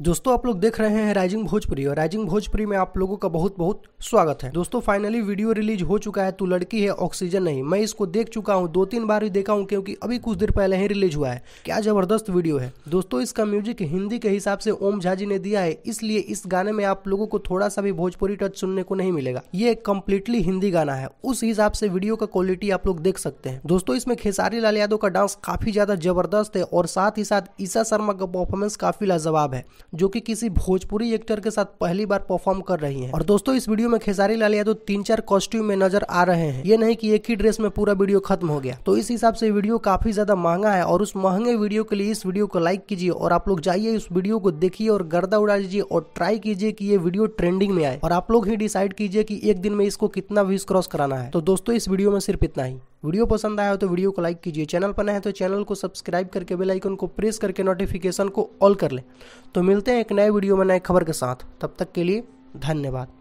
दोस्तों आप लोग देख रहे हैं राइजिंग भोजपुरी और राइजिंग भोजपुरी में आप लोगों का बहुत बहुत स्वागत है दोस्तों फाइनली वीडियो रिलीज हो चुका है तू लड़की है ऑक्सीजन नहीं मैं इसको देख चुका हूँ दो तीन बार ही देखा हूँ क्योंकि अभी कुछ देर पहले ही रिलीज हुआ है क्या जबरदस्त वीडियो है दोस्तों इसका म्यूजिक हिंदी के हिसाब से ओम झा जी ने दिया है इसलिए इस गाने में आप लोगों को थोड़ा सा भी भोजपुरी टच सुनने को नहीं मिलेगा ये कम्प्लीटली हिंदी गाना है उस हिसाब से वीडियो का क्वालिटी आप लोग देख सकते हैं दोस्तों इसमें खेसारी लाल यादव का डांस काफी ज्यादा जबरदस्त है और साथ ही साथ ईसा शर्मा का परफॉर्मेंस काफी लाजवाब है जो कि किसी भोजपुरी एक्टर के साथ पहली बार परफॉर्म कर रही हैं और दोस्तों इस वीडियो में खेसारी लाल यादव तीन चार कॉस्ट्यूम में नजर आ रहे हैं ये नहीं की एक ही ड्रेस में पूरा वीडियो खत्म हो गया तो इस हिसाब से वीडियो काफी ज्यादा महंगा है और उस महंगे वीडियो के लिए इस वीडियो को लाइक कीजिए और आप लोग जाइए उस वीडियो को देखिए और गर्दा उड़ा दीजिए और ट्राई कीजिए की ये वीडियो ट्रेंडिंग में आए और आप लोग ही डिसाइड कीजिए कि एक दिन में इसको कितना व्यूज क्रॉस कराना है तो दोस्तों इस वीडियो में सिर्फ इतना ही वीडियो पसंद आया हो तो वीडियो को लाइक कीजिए चैनल पर हैं तो चैनल को सब्सक्राइब करके बेल आइकन को प्रेस करके नोटिफिकेशन को ऑल कर लें तो मिलते हैं एक नए वीडियो में नए खबर के साथ तब तक के लिए धन्यवाद